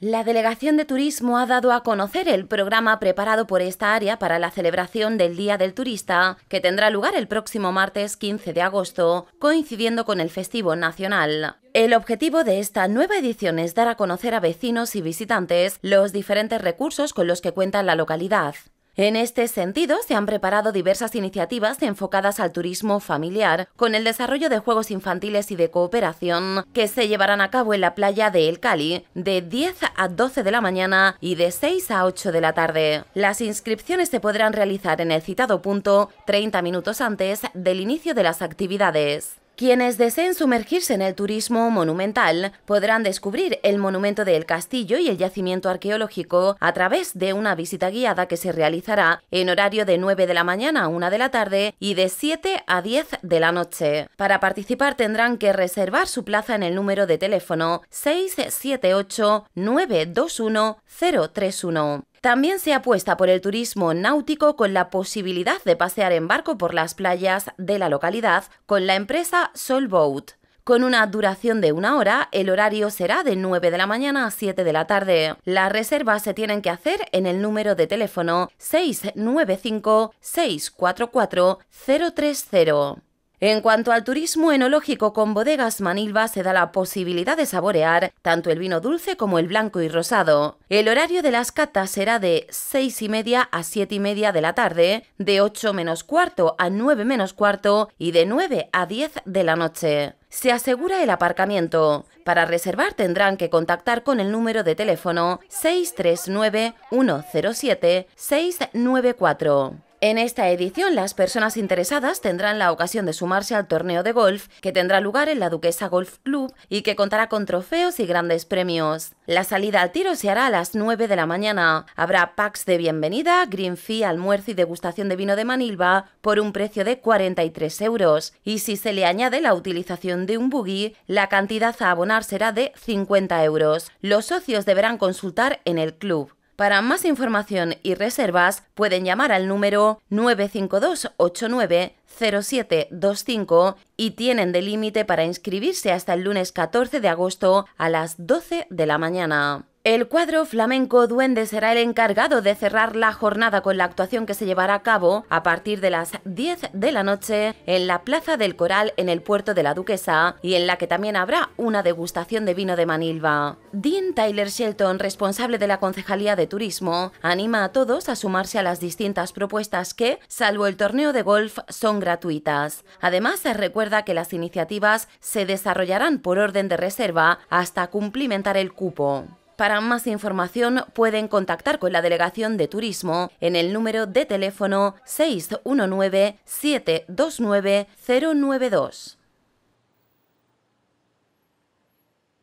La Delegación de Turismo ha dado a conocer el programa preparado por esta área para la celebración del Día del Turista, que tendrá lugar el próximo martes 15 de agosto, coincidiendo con el festivo nacional. El objetivo de esta nueva edición es dar a conocer a vecinos y visitantes los diferentes recursos con los que cuenta la localidad. En este sentido, se han preparado diversas iniciativas enfocadas al turismo familiar, con el desarrollo de juegos infantiles y de cooperación que se llevarán a cabo en la playa de El Cali de 10 a 12 de la mañana y de 6 a 8 de la tarde. Las inscripciones se podrán realizar en el citado punto 30 minutos antes del inicio de las actividades. Quienes deseen sumergirse en el turismo monumental podrán descubrir el monumento del castillo y el yacimiento arqueológico a través de una visita guiada que se realizará en horario de 9 de la mañana a 1 de la tarde y de 7 a 10 de la noche. Para participar tendrán que reservar su plaza en el número de teléfono 678 921 031. También se apuesta por el turismo náutico con la posibilidad de pasear en barco por las playas de la localidad con la empresa Solboat. Con una duración de una hora, el horario será de 9 de la mañana a 7 de la tarde. Las reservas se tienen que hacer en el número de teléfono 695-644-030. En cuanto al turismo enológico con bodegas Manilva se da la posibilidad de saborear tanto el vino dulce como el blanco y rosado. El horario de las catas será de 6 y media a 7 y media de la tarde, de 8 menos cuarto a 9 menos cuarto y de 9 a 10 de la noche. Se asegura el aparcamiento. Para reservar tendrán que contactar con el número de teléfono 639 107 694. En esta edición, las personas interesadas tendrán la ocasión de sumarse al torneo de golf que tendrá lugar en la Duquesa Golf Club y que contará con trofeos y grandes premios. La salida al tiro se hará a las 9 de la mañana. Habrá packs de bienvenida, green fee, almuerzo y degustación de vino de Manilva por un precio de 43 euros. Y si se le añade la utilización de un buggy, la cantidad a abonar será de 50 euros. Los socios deberán consultar en el club. Para más información y reservas pueden llamar al número 952-890725 y tienen de límite para inscribirse hasta el lunes 14 de agosto a las 12 de la mañana. El cuadro flamenco Duende será el encargado de cerrar la jornada con la actuación que se llevará a cabo a partir de las 10 de la noche en la Plaza del Coral en el puerto de la Duquesa y en la que también habrá una degustación de vino de Manilva. Dean Tyler Shelton, responsable de la Concejalía de Turismo, anima a todos a sumarse a las distintas propuestas que, salvo el torneo de golf, son gratuitas. Además, se recuerda que las iniciativas se desarrollarán por orden de reserva hasta cumplimentar el cupo. Para más información pueden contactar con la Delegación de Turismo en el número de teléfono 619 729 092.